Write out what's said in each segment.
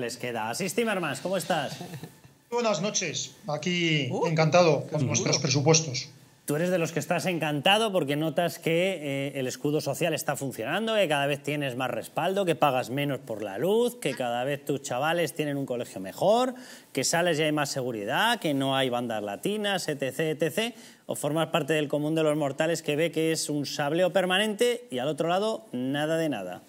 Les queda. Así, Timmermans, ¿cómo estás? Buenas noches, aquí uh. encantado con nuestros presupuestos. Tú eres de los que estás encantado porque notas que eh, el escudo social está funcionando, que cada vez tienes más respaldo, que pagas menos por la luz, que cada vez tus chavales tienen un colegio mejor, que sales y hay más seguridad, que no hay bandas latinas, etc, etc. O formas parte del común de los mortales que ve que es un sableo permanente y al otro lado nada de nada.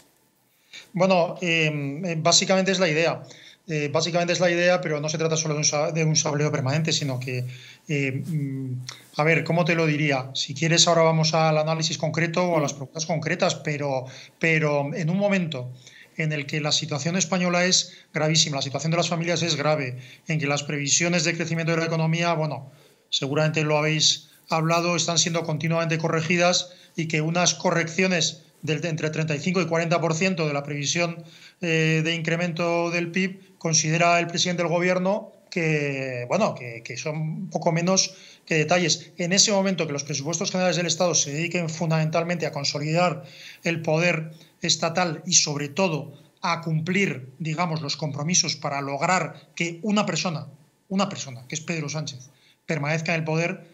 Bueno, em, em, básicamente es la idea. Eh, básicamente es la idea, pero no se trata solo de un, de sableo permanente, sino que, em, a ver, ¿cómo te lo diría? Si quieres, ahora vamos al análisis concreto o a las preguntas concretas, pero en un momento en el que la situación española es gravísima, la situación de las familias es grave, en que las previsiones de crecimiento de la economía, bueno, seguramente lo habéis hablado, están siendo continuamente corregidas y que unas correcciones entre 35 y 40% de la previsión eh, de incremento del PIB, considera el presidente del Gobierno que, bueno, que, que son poco menos que detalles. En ese momento que los presupuestos generales del Estado se dediquen fundamentalmente a consolidar el poder estatal y sobre todo a cumplir, digamos, los compromisos para lograr que una persona, una persona, que es Pedro Sánchez, permanezca en el poder,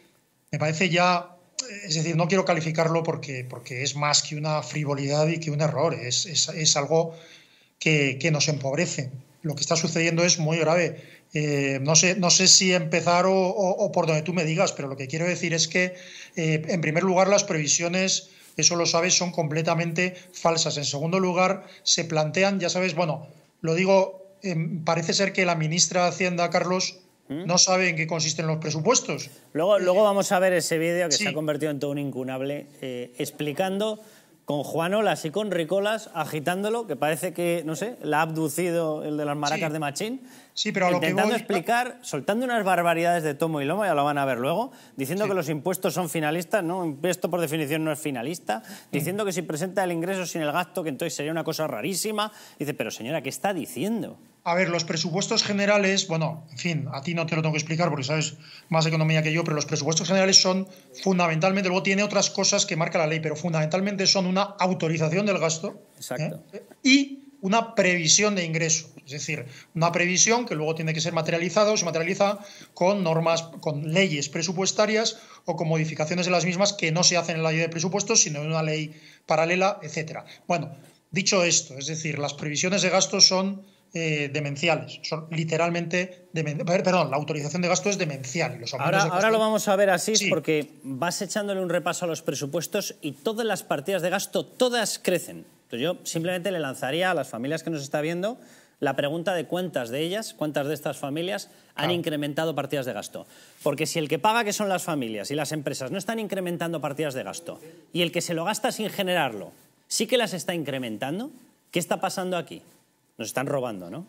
me parece ya es decir, no quiero calificarlo porque, porque es más que una frivolidad y que un error, es, algo que, nos empobrece. Lo que está sucediendo es muy grave. Eh, no, sé, no sé si empezar o, por donde tú me digas, pero lo que quiero decir es que, eh, en primer lugar, las previsiones eso lo sabes, son completamente falsas. En segundo lugar, se plantean, ya sabes, bueno, lo digo, em, parece ser que la ministra de Hacienda, Carlos, ¿Mm? no sabe en qué consisten los presupuestos. Luego, vamos a ver ese vídeo que se ha convertido en todo un incunable, eh, explicando con Olas y con Ricolas, agitándolo, que parece que, no sé, la ha abducido el de las maracas de Machín, Sí, pero lo que explicar, soltando unas barbaridades de tomo y loma, ya lo van a ver luego, diciendo que los impuestos son finalistas, no, impuesto por definición no es finalista, mm. diciendo que si presenta el ingreso sin el gasto, que entonces sería una cosa rarísima. Dice, pero señora, ¿qué está diciendo? A ver, los presupuestos generales, bueno, en fin, a ti no te lo tengo que explicar porque sabes más economía que yo, pero los presupuestos generales son fundamentalmente, luego tiene otras cosas que marca la ley, pero fundamentalmente son una autorización del gasto. Exacto. ¿eh? Y una previsión de ingreso, es decir, una previsión que luego tiene que ser materializada o se materializa con normas, con leyes presupuestarias o con modificaciones de las mismas que no se hacen en la ley de presupuestos, sino en una ley paralela, etcétera. Bueno, dicho esto, es decir, las previsiones de gastos son eh, demenciales. Son literalmente. Perdón, la autorización de gasto es demencial. ahora, lo vamos a ver así, porque vas echándole un repaso a los presupuestos y todas las partidas de gasto, todas crecen yo simplemente le lanzaría a las familias que nos está viendo la pregunta de cuántas de ellas, cuántas de estas familias han incrementado partidas de gasto. Porque si el que paga, que son las familias y las empresas, no están incrementando partidas de gasto y el que se lo gasta sin generarlo sí que las está incrementando, ¿qué está pasando aquí? Nos están robando, ¿no?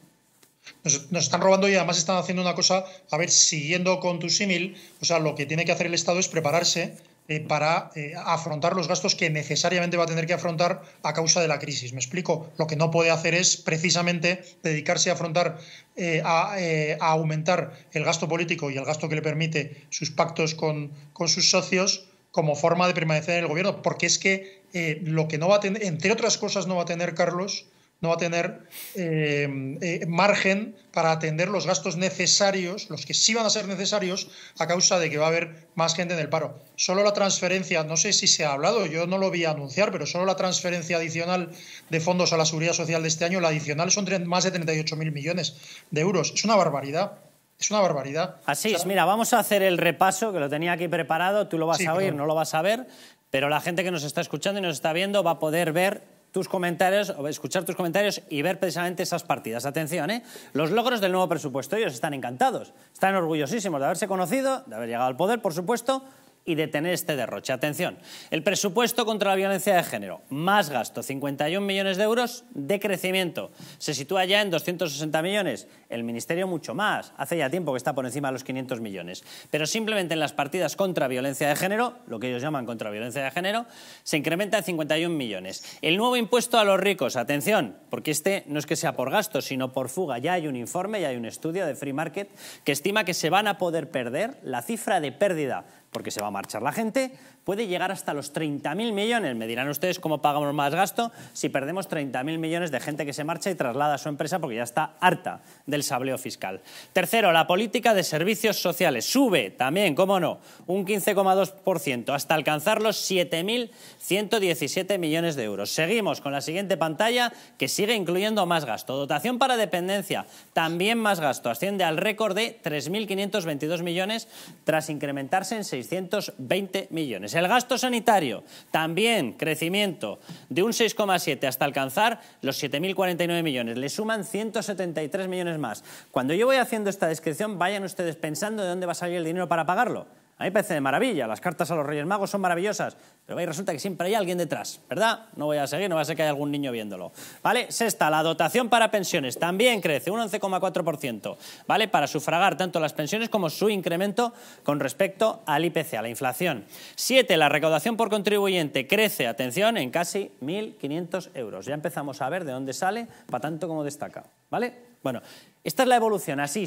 Nos, nos, están robando y además están haciendo una cosa, a ver, siguiendo con tu símil, o sea, lo que tiene que hacer el Estado es prepararse eh, para eh, afrontar los gastos que necesariamente va a tener que afrontar a causa de la crisis. Me explico, lo que no puede hacer es precisamente dedicarse a afrontar, eh, a, aumentar el gasto político y el gasto que le permite sus pactos con, con sus socios como forma de permanecer en el gobierno, porque es que lo que no va a tener, entre otras cosas, no va a tener Carlos, no va a tener eh, eh, margen para atender los gastos necesarios, los que sí van a ser necesarios a causa de que va a haber más gente en el paro. Solo la transferencia, no sé si se ha hablado, yo no lo vi anunciar, pero solo la transferencia adicional de fondos a la seguridad social de este año, la adicional son más de 38.000 millones de euros. Es una barbaridad. Es una barbaridad. Así es, mira, vamos a hacer el repaso que lo tenía aquí preparado, tú lo vas a oír, no lo vas a ver, pero la gente que nos está escuchando y nos está viendo va a poder ver tus comentarios, escuchar tus comentarios y ver precisamente esas partidas. Atención, ¿eh? Los logros del nuevo presupuesto. Ellos están encantados, están orgullosísimos de haberse conocido, de haber llegado al poder, por supuesto, y detener este derroche. Atención, el presupuesto contra la violencia de género, más gasto, 51 millones de euros de crecimiento. Se sitúa ya en 260 millones. El Ministerio mucho más, hace ya tiempo que está por encima de los 500 millones. Pero simplemente en las partidas contra violencia de género, lo que ellos llaman contra violencia de género, se incrementa en 51 millones. El nuevo impuesto a los ricos, atención, porque este no es que sea por gasto, sino por fuga. Ya hay un informe, ya hay un estudio de Free Market que estima que se van a poder perder la cifra de pérdida porque se va a marchar la gente, puede llegar hasta los 30.000 millones. Me dirán ustedes cómo pagamos más gasto si perdemos 30.000 millones de gente que se marcha y traslada a su empresa porque ya está harta del sableo fiscal. Tercero, la política de servicios sociales. Sube también, cómo no, un 15,2% hasta alcanzar los 7.117 millones de euros. Seguimos con la siguiente pantalla que sigue incluyendo más gasto. Dotación para dependencia, también más gasto. Asciende al récord de 3.522 millones tras incrementarse en 620 millones. Pues el gasto sanitario, también crecimiento de un 6,7 hasta alcanzar los 7.049 millones. Le suman 173 millones más. Cuando yo voy haciendo esta descripción, vayan ustedes pensando de dónde va a salir el dinero para pagarlo a mí me parece de maravilla, las cartas a los Reyes Magos son maravillosas, pero ahí resulta que siempre hay alguien detrás, ¿verdad? No voy a seguir, no va a ser que haya algún niño viéndolo. ¿Vale? Sexta, la dotación para pensiones también crece, un 11,4%, ¿vale? Para sufragar tanto las pensiones como su incremento con respecto al IPC, a la inflación. Siete, la recaudación por contribuyente crece, atención, en casi 1.500 euros. Ya empezamos a ver de dónde sale, va tanto como destaca, ¿vale? Bueno, esta es la evolución, así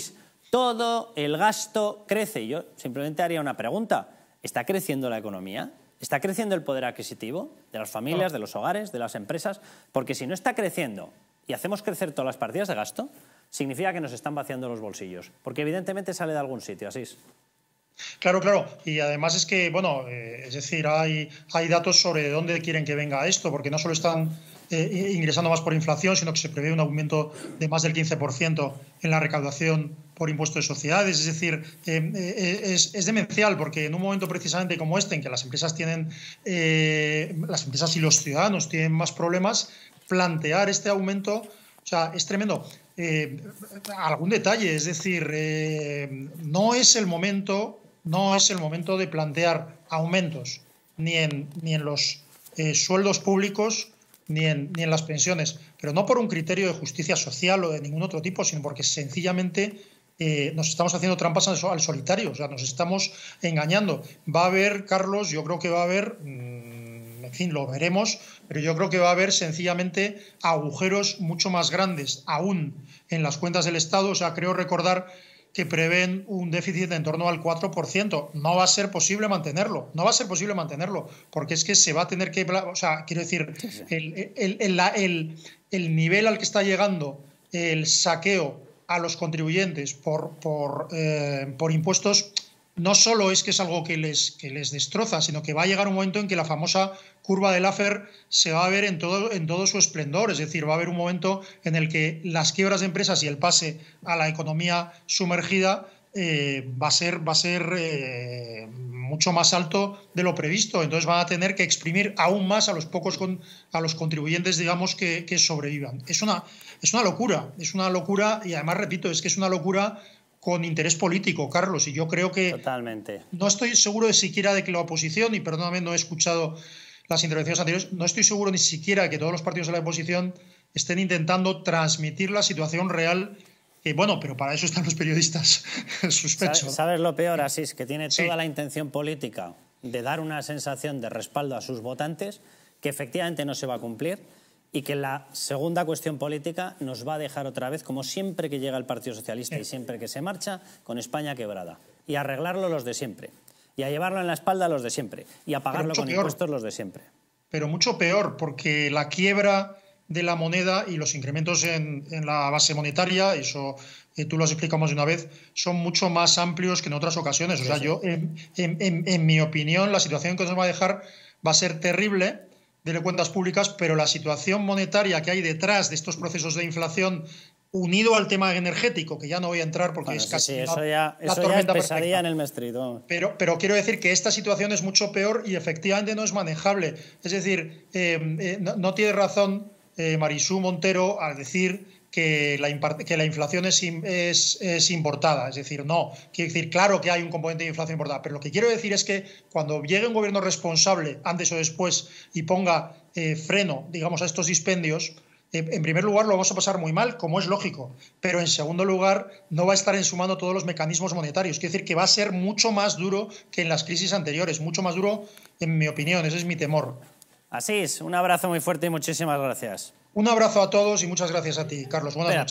todo el gasto crece. yo simplemente haría una pregunta. ¿Está creciendo la economía? ¿Está creciendo el poder adquisitivo de las familias, de los hogares, de las empresas? Porque si no está creciendo y hacemos crecer todas las partidas de gasto, significa que nos están vaciando los bolsillos. Porque evidentemente sale de algún sitio, así es. Claro, claro. Y además es que, bueno, eh, es decir, hay, hay datos sobre dónde quieren que venga esto, porque no solo están eh, ingresando más por inflación, sino que se prevé un aumento de más del 15% en la recaudación por impuesto de sociedades. Es decir, eh, eh, es, demencial porque en un momento precisamente como este, en que las empresas tienen, eh, las empresas y los ciudadanos tienen más problemas, plantear este aumento, o sea, es tremendo. algún detalle, es decir, no es el momento, no es el momento de plantear aumentos ni en, ni en los sueldos públicos ni en, ni en las pensiones, pero no por un criterio de justicia social o de ningún otro tipo, sino porque sencillamente eh, nos estamos haciendo trampas al, solitario, o sea, nos estamos engañando. Va a haber, Carlos, yo creo que va a haber, mm, en fin, lo veremos, pero yo creo que va a haber sencillamente agujeros mucho más grandes aún en las cuentas del Estado. O sea, creo recordar que prevén un déficit de en torno al 4%. No va a ser posible mantenerlo, no va a ser posible mantenerlo, porque es que se va a tener que, o sea, quiero decir, el, el, el nivel al que está llegando el saqueo a los contribuyentes por, eh, por, impuestos no solo es que es algo que les, que les destroza, sino que va a llegar un momento en que la famosa curva de Laffer se va a ver en todo, en todo su esplendor, es decir, va a haber un momento en el que las quiebras de empresas y el pase a la economía sumergida eh, va a ser, va a ser eh, mucho más alto de lo previsto. Entonces van a tener que exprimir aún más a los pocos con, a los contribuyentes, digamos, que, sobrevivan. Es una, es una locura, es una locura, y además repito, es que es una locura con interés político, Carlos, y yo creo que Totalmente. no estoy seguro ni siquiera de que la oposición, y perdóname, no he escuchado las intervenciones anteriores, no estoy seguro ni siquiera de que todos los partidos de la oposición estén intentando transmitir la situación real bueno, pero para eso están los periodistas, sospecho. ¿Sabes lo peor, Asís? Que tiene toda la intención política de dar una sensación de respaldo a sus votantes que efectivamente no se va a cumplir y que la segunda cuestión política nos va a dejar otra vez, como siempre que llega el Partido Socialista y siempre que se marcha, con España quebrada. Y arreglarlo los de siempre. Y a llevarlo en la espalda los de siempre. Y a pagarlo con impuestos los de siempre. Pero mucho peor, porque la quiebra de la moneda y los incrementos en, la base monetaria, eso eh, tú lo explicamos de una vez, son mucho más amplios que en otras ocasiones. O sea, yo, en, mi opinión, la situación que nos va a dejar va a ser terrible de cuentas públicas, pero la situación monetaria que hay detrás de estos procesos de inflación unido al tema energético, que ya no voy a entrar porque es casi la, tormenta ya en el mestrido Pero, pero quiero decir que esta situación es mucho peor y efectivamente no es manejable. Es decir, eh, eh, no, no, tiene razón eh, Marisú Montero al decir que la, inflación es, importada. Es decir, no, quiero decir, claro que hay un componente de inflación importada, pero lo que quiero decir es que cuando llegue un gobierno responsable, antes o después, y ponga eh, freno, digamos, a estos dispendios, eh, en primer lugar lo vamos a pasar muy mal, como es lógico, pero en segundo lugar no va a estar en su todos los mecanismos monetarios. Quiero decir que va a ser mucho más duro que en las crisis anteriores, mucho más duro, en mi opinión, ese es mi temor. Asís, un abrazo muy fuerte y muchísimas gracias. Un abrazo a todos y muchas gracias a ti, Carlos. Buenas noches.